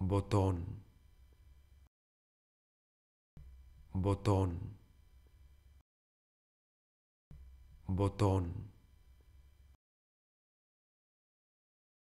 botón, botón, botón.